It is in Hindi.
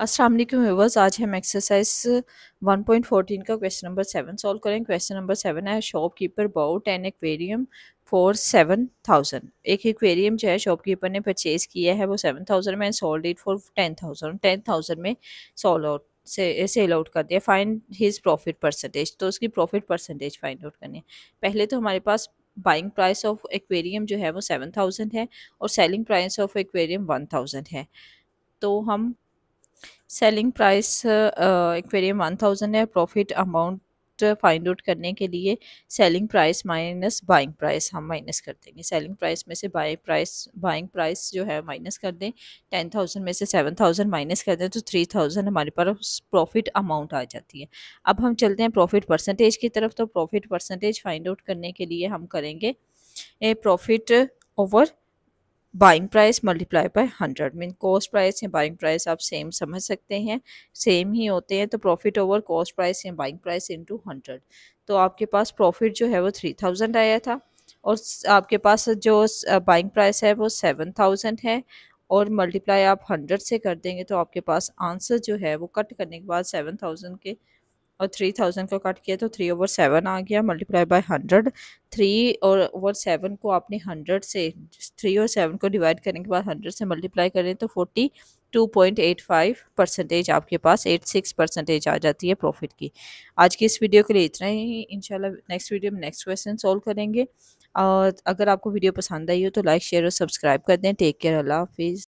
वालेकुम व्यूअर्स आज हम एक्सरसाइज 1.14 का क्वेश्चन नंबर सेवन सॉल्व करें क्वेश्चन नंबर सेवन है shopkeeper bought an aquarium for seven thousand एक एक्वेरियम जो है शॉपकीपर ने परचेज़ किया है वो सेवन थाउजेंड में sold it for ten thousand ten thousand में सोल आउट से सेल आउट कर दिया फाइंड हिज प्रॉफिट परसेंटेज तो उसकी प्रॉफिट परसेंटेज फाइंड आउट करनी है पहले तो हमारे पास बाइंग प्राइस ऑफ एक्वेरियम जो है वो सेवन थाउजेंड है और selling price of aquarium one thousand है तो हम selling price aquarium one thousand है प्रॉफिट अमाउंट फाइंड आउट करने के लिए selling price minus buying price हम माइनस कर देंगे सेलिंग प्राइस में से बाइंग प्राइस बाइंग प्राइस जो है माइनस कर दें टेन थाउजेंड में से सेवन थाउजेंड माइनस कर दें तो थ्री थाउजेंड हमारे पास प्रॉफिट अमाउंट आ जाती है अब हम चलते हैं प्रॉफिट परसेंटेज की तरफ तो प्रॉफिट परसेंटेज फाइंड आउट करने के लिए हम करेंगे profit over buying price multiply by hundred mean cost price या बाइंग प्राइस आप सेम समझ सकते हैं सेम ही होते हैं तो प्रॉफिट ओवर कॉस्ट प्राइस या बाइंग प्राइस इंटू हंड्रेड तो आपके पास प्रॉफिट जो है वो थ्री थाउजेंड आया था और आपके पास जो बाइंग प्राइस है वो सेवन थाउजेंड है और मल्टीप्लाई आप हंड्रेड से कर देंगे तो आपके पास आंसर जो है वो कट करने के बाद सेवन थाउजेंड के और थ्री थाउजेंड को कट किया तो थ्री ओवर सेवन आ गया मल्टीप्लाई बाय हंड्रेड थ्री और ओवर सेवन को आपने हंड्रेड से थ्री और सेवन को डिवाइड करने के बाद हंड्रेड से मल्टीप्लाई करें तो forty two point eight five percentage आपके पास एट सिक्स परसेंटेज आ जाती है प्रॉफिट की आज की इस वीडियो के लिए इतना ही इंशाल्लाह नेक्स्ट वीडियो में नेक्स्ट क्वेश्चन सोल्व करेंगे और अगर आपको वीडियो पसंद आई हो तो लाइक शेयर और सब्सक्राइब कर दें टेक केयर अल्लाह हाफिज़